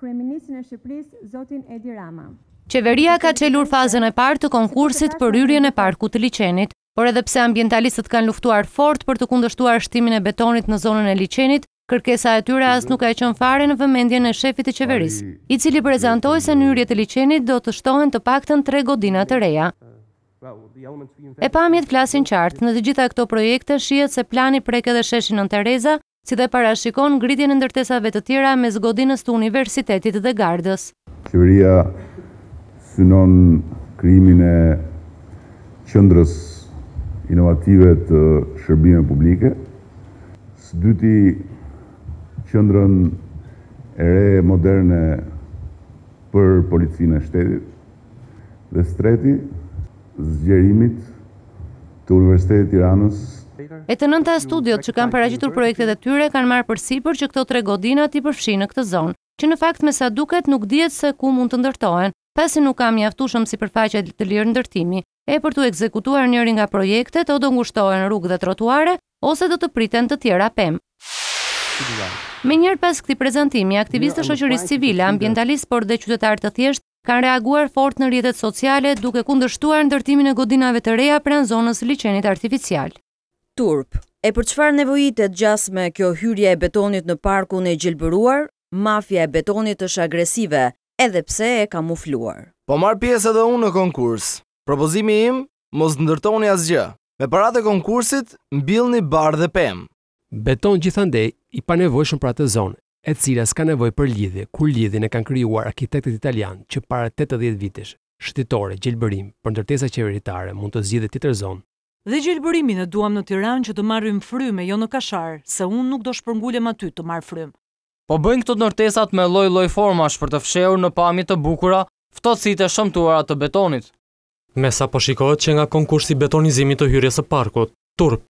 kreminisin e Shqipëris, Zotin Edi Rama. Qeveria ka qelur fazën e partë të konkursit për yrjen e parku të licenit, por edhe pse ambientalistët kanë luftuar fort për të kundështuar shtimin e betonit në zonën e licenit, kërkesa e tyre as nuk e qënë fare në vëmendjen e shefit të qeveris, i cili prezentoj se në yrjet e licenit do të shtohen të paktën tre godina të reja. E pamjet flasin qartë, në të gjitha këto projekte shiet se plani preke dhe sheshin në Tereza, si dhe parashikon ngritjen e ndërtesave të tjera mes godinës të Universitetit dhe Gardës. Qeveria synon krijimin e qendrës inovative të shërbimeve publike. Së dyti qendrën e re moderne për policinë e shtetit dhe së treti zgjerimit të Universitetit të Tiranës E të nënta studiot që kanë paraqitur projektet e tyre kanë marrë përsipër që këto tre godina ti përfshinë në këtë zonë, që në fakt me sa duket nuk dihet se ku mund të ndërtohen, pasi nuk kam mjaftushëm si të lirë ndërtimi. E për të ekzekutuar njëri nga projektet, o do ngushtohen rrugë dhe trotuare, ose do të priten të tjera pemë. Me njërë pas këti prezentimi, aktivistë shoqërisë civile, ambientalistë, por dhe qytetarë të thjeshtë, kanë reaguar fort në rjetet sociale duke kundështuar ndërtimin e godinave të reja pranë zonës liqenit artificial turp. E për qëfar nevojitet gjasme kjo hyrje e betonit në parkun e gjilbëruar, mafja e betonit është agresive, edhe pse e kamufluar. Po marë pjesë edhe unë në konkurs. Propozimi im, mos ndërtoni asgjë. Me parat e konkursit, mbil një barë dhe pem. Beton gjithande i pa nevojshën për atë zonë, e cila s'ka nevoj për lidhje, kur lidhje e kanë kryuar arkitektet italian që para 80 vitesh, shtitore, gjelbërim, për ndërtesa qeveritare, mund të zhjithë të të zonë, dhe gjelbërimin e duam në Tiran që të marrim fryme, jo në kasharë, se unë nuk do shpërngullem aty të marrë frymë. Po bëjnë këto nërtesat me loj loj formash për të fsheur në pami të bukura, ftocit e shëmtuara të betonit. Mesa po shikohet që nga konkursi betonizimit të hyrjes e parkut, turp,